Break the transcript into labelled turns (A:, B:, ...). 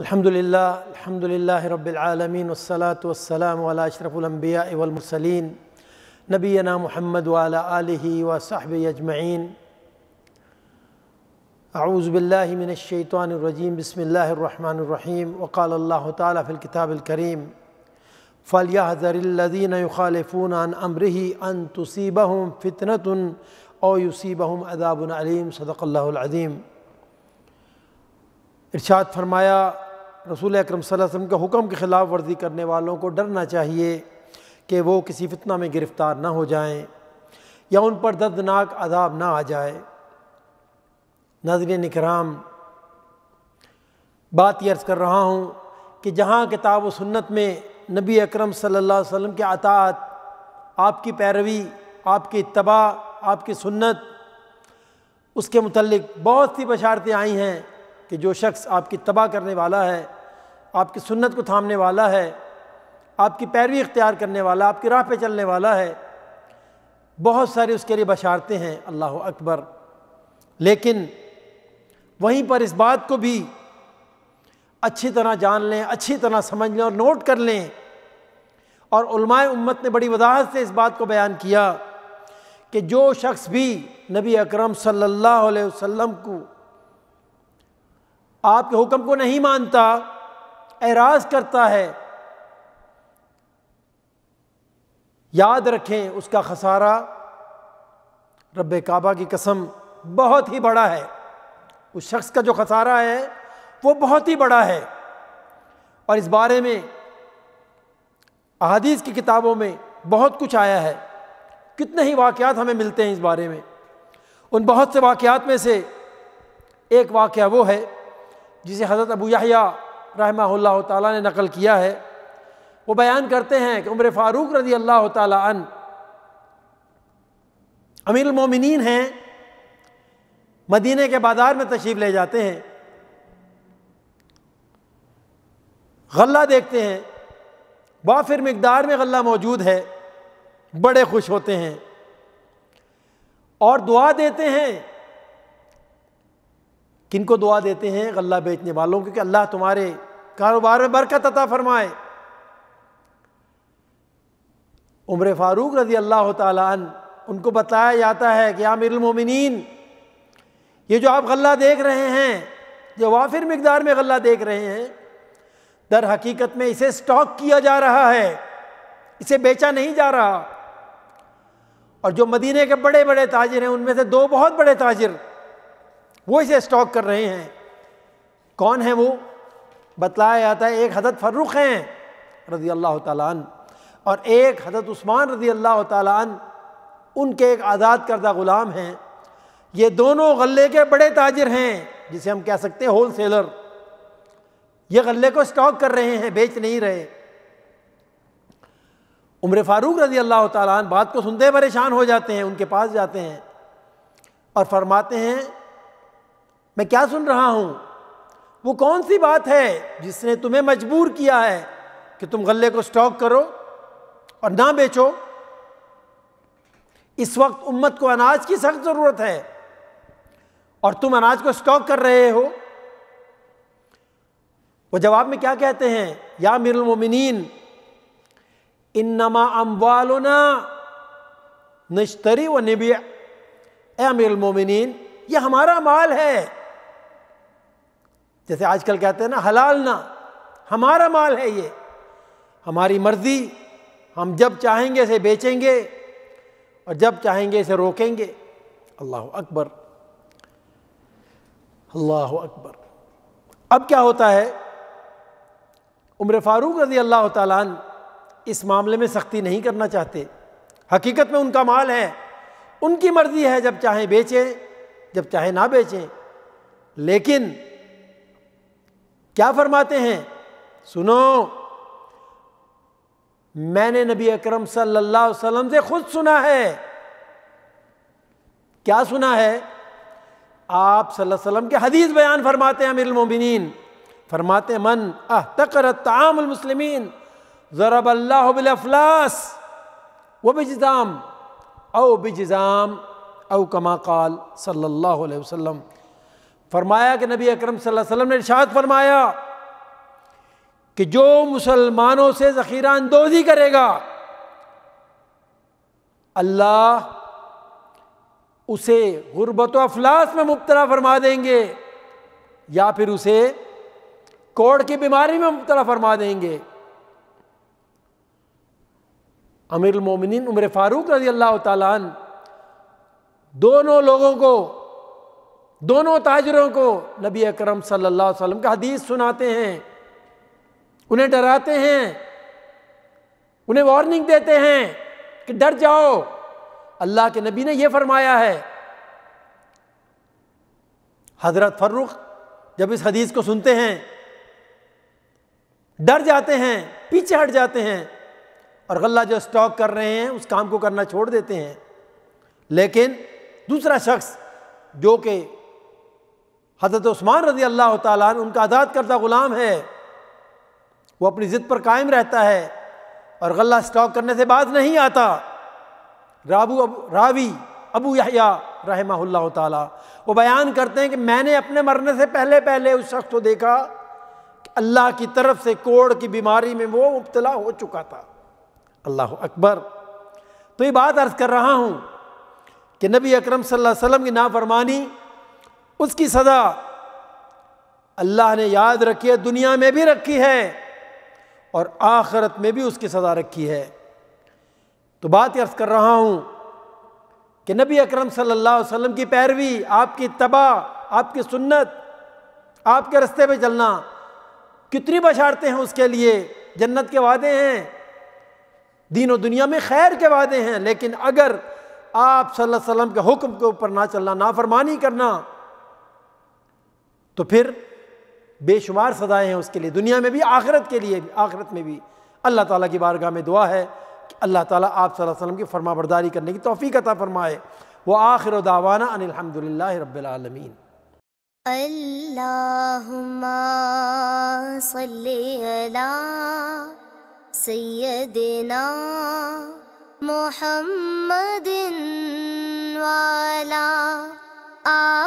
A: الحمد لله الحمد لله رب العالمين والصلاة والسلام على أشرف الأنبياء والمرسلين نبينا محمد وعلى آله وصحبه أجمعين أعوذ بالله من الشيطان الرجيم بسم الله الرحمن الرحيم وقال الله تعالى في الكتاب الكريم فليحذر الذين يخالفون عن أمره أن تصيبهم فتنة أو يصيبهم عذاب عليم صدق الله العظيم ارشاد فرمایا رسول اکرم صلی اللہ علیہ وسلم کے حکم کے خلاف ورزی کرنے والوں کو ڈرنا چاہیے کہ وہ کسی فتنہ میں گرفتار نہ ہو جائیں یا ان پر دردناک عذاب نہ آ جائے ناظرین اکرام بات یہ عرض کر رہا ہوں کہ جہاں کتاب و سنت میں نبی اکرم صلی اللہ علیہ وسلم کے اطاعت آپ کی پیروی آپ کی اتباع آپ کی سنت اس کے متعلق بہت سی بشارتیں آئی ہیں کہ جو شخص آپ کی تباہ کرنے والا ہے آپ کی سنت کو تھامنے والا ہے آپ کی پیروی اختیار کرنے والا آپ کی راہ پہ چلنے والا ہے بہت سارے اس کے لیے بشارتیں ہیں اللہ اکبر لیکن وہیں پر اس بات کو بھی اچھی طرح جان لیں اچھی طرح سمجھ لیں اور نوٹ کر لیں اور علماء امت نے بڑی وضاحت سے اس بات کو بیان کیا کہ جو شخص بھی نبی اکرم صلی اللہ علیہ وسلم کو آپ کے حکم کو نہیں مانتا اعراض کرتا ہے یاد رکھیں اس کا خسارہ رب کعبہ کی قسم بہت ہی بڑا ہے اس شخص کا جو خسارہ ہے وہ بہت ہی بڑا ہے اور اس بارے میں احادیث کی کتابوں میں بہت کچھ آیا ہے کتنے ہی واقعات ہمیں ملتے ہیں اس بارے میں ان بہت سے واقعات میں سے ایک واقعہ وہ ہے جسے حضرت ابو یحییٰ رحمہ اللہ تعالیٰ نے نقل کیا ہے وہ بیان کرتے ہیں کہ عمر فاروق رضی اللہ تعالیٰ امیر المومنین ہیں مدینہ کے بازار میں تشریف لے جاتے ہیں غلہ دیکھتے ہیں وافر مقدار میں غلہ موجود ہے بڑے خوش ہوتے ہیں اور دعا دیتے ہیں کن کو دعا دیتے ہیں غلہ بیچنے والوں کیونکہ اللہ تمہارے کاروبار میں برکت عطا فرمائے عمر فاروق رضی اللہ تعالیٰ ان کو بتایا جاتا ہے کہ عامر المومنین یہ جو آپ غلہ دیکھ رہے ہیں جو وافر مقدار میں غلہ دیکھ رہے ہیں در حقیقت میں اسے سٹاک کیا جا رہا ہے اسے بیچا نہیں جا رہا اور جو مدینہ کے بڑے بڑے تاجر ہیں ان میں سے دو بہت بڑے تاجر وہ اسے سٹاک کر رہے ہیں کون ہیں وہ بتلایا جاتا ہے ایک حضرت فروخ ہیں رضی اللہ تعالیٰ عنہ اور ایک حضرت عثمان رضی اللہ تعالیٰ عنہ ان کے ایک آزاد کردہ غلام ہیں یہ دونوں غلے کے بڑے تاجر ہیں جسے ہم کہہ سکتے ہیں ہول سیلر یہ غلے کو اسٹاک کر رہے ہیں بیچ نہیں رہے عمر فاروق رضی اللہ تعالیٰ عنہ بات کو سنتے پریشان ہو جاتے ہیں ان کے پاس جاتے ہیں اور فرماتے ہیں میں کیا سن رہا ہوں وہ کون سی بات ہے جس نے تمہیں مجبور کیا ہے کہ تم غلے کو سٹاک کرو اور نہ بیچو اس وقت امت کو اناج کی سخت ضرورت ہے اور تم اناج کو سٹاک کر رہے ہو وہ جواب میں کیا کہتے ہیں یا میر المومنین انما اموالنا نشتری و نبیع اے امیر المومنین یہ ہمارا مال ہے جیسے آج کل کہتے ہیں نا حلال نہ ہمارا مال ہے یہ ہماری مرضی ہم جب چاہیں گے اسے بیچیں گے اور جب چاہیں گے اسے روکیں گے اللہ اکبر اللہ اکبر اب کیا ہوتا ہے عمر فاروق رضی اللہ تعالیٰ عنہ اس معاملے میں سختی نہیں کرنا چاہتے حقیقت میں ان کا مال ہے ان کی مرضی ہے جب چاہیں بیچیں جب چاہیں نہ بیچیں لیکن کیا فرماتے ہیں سنو میں نے نبی اکرم صلی اللہ علیہ وسلم سے خود سنا ہے کیا سنا ہے آپ صلی اللہ علیہ وسلم کے حدیث بیان فرماتے ہیں امیر المومنین فرماتے ہیں من احتقر الطعام المسلمین ضرب اللہ بالافلاس وہ بجزام او بجزام او کما قال صلی اللہ علیہ وسلم فرمایا کہ نبی اکرم صلی اللہ علیہ وسلم نے ارشاد فرمایا کہ جو مسلمانوں سے ذخیرہ اندوزی کرے گا اللہ اسے غربت و افلاس میں مبتلا فرما دیں گے یا پھر اسے کوڑ کی بیماری میں مبتلا فرما دیں گے امیر المومنین عمر فاروق رضی اللہ تعالیٰ دونوں لوگوں کو دونوں تاجروں کو نبی اکرم صلی اللہ علیہ وسلم کا حدیث سناتے ہیں انہیں ڈراتے ہیں انہیں وارننگ دیتے ہیں کہ ڈر جاؤ اللہ کے نبی نے یہ فرمایا ہے حضرت فرخ جب اس حدیث کو سنتے ہیں ڈر جاتے ہیں پیچھے ہٹ جاتے ہیں اور غلہ جو اسٹاک کر رہے ہیں اس کام کو کرنا چھوڑ دیتے ہیں لیکن دوسرا شخص جو کہ حضرت عثمان رضی اللہ تعالیٰ ان کا آزاد کردہ غلام ہے وہ اپنی ضد پر قائم رہتا ہے اور غلہ اسٹاک کرنے سے بعد نہیں آتا رابو اب راوی ابو یحییٰ رحمہ اللہ تعالیٰ وہ بیان کرتے ہیں کہ میں نے اپنے مرنے سے پہلے پہلے اس شخص کو دیکھا کہ اللہ کی طرف سے کوڑ کی بیماری میں وہ مبتلا ہو چکا تھا اللہ اکبر تو یہ بات عرض کر رہا ہوں کہ نبی اکرم صلی اللہ علیہ وسلم کی نافرمانی فرمانی اس کی سزا اللہ نے یاد رکھی ہے دنیا میں بھی رکھی ہے اور آخرت میں بھی اس کی سزا رکھی ہے تو بات عرض کر رہا ہوں کہ نبی اکرم صلی اللہ علیہ وسلم کی پیروی آپ کی تباہ آپ کی سنت آپ کے رستے پہ چلنا کتنی بشارتیں ہیں اس کے لیے جنت کے وعدے ہیں دین و دنیا میں خیر کے وعدے ہیں لیکن اگر آپ صلی اللہ علیہ وسلم کے حکم کے اوپر نہ چلنا نافرمانی کرنا تو پھر بے شمار سزائیں ہیں اس کے لیے دنیا میں بھی آخرت کے لیے بھی آخرت میں بھی اللہ تعالیٰ کی بارگاہ میں دعا ہے کہ اللہ تعالیٰ آپ صلی اللہ علیہ وسلم کی فرما برداری کرنے کی توفیق عطا فرمائے وہ آخر و داوانہ ان الحمد للہ رب العالمین اللہ والا آ